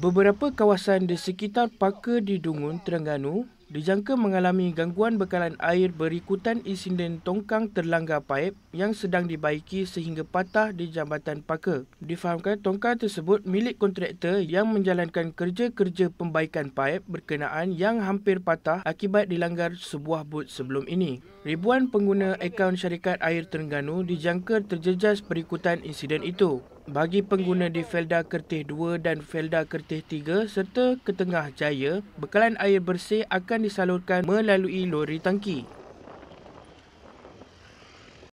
Beberapa kawasan di sekitar Paka di Dungun, Terengganu dijangka mengalami gangguan bekalan air berikutan insiden tongkang terlanggar paip yang sedang dibaiki sehingga patah di Jambatan Paka. Difahamkan tongkang tersebut milik kontraktor yang menjalankan kerja-kerja pembaikan paip berkenaan yang hampir patah akibat dilanggar sebuah bot sebelum ini. Ribuan pengguna akaun syarikat air Terengganu dijangka terjejas berikutan insiden itu. Bagi pengguna di Felda Kertih 2 dan Felda Kertih 3 serta Ketengah Jaya, bekalan air bersih akan disalurkan melalui lori tangki.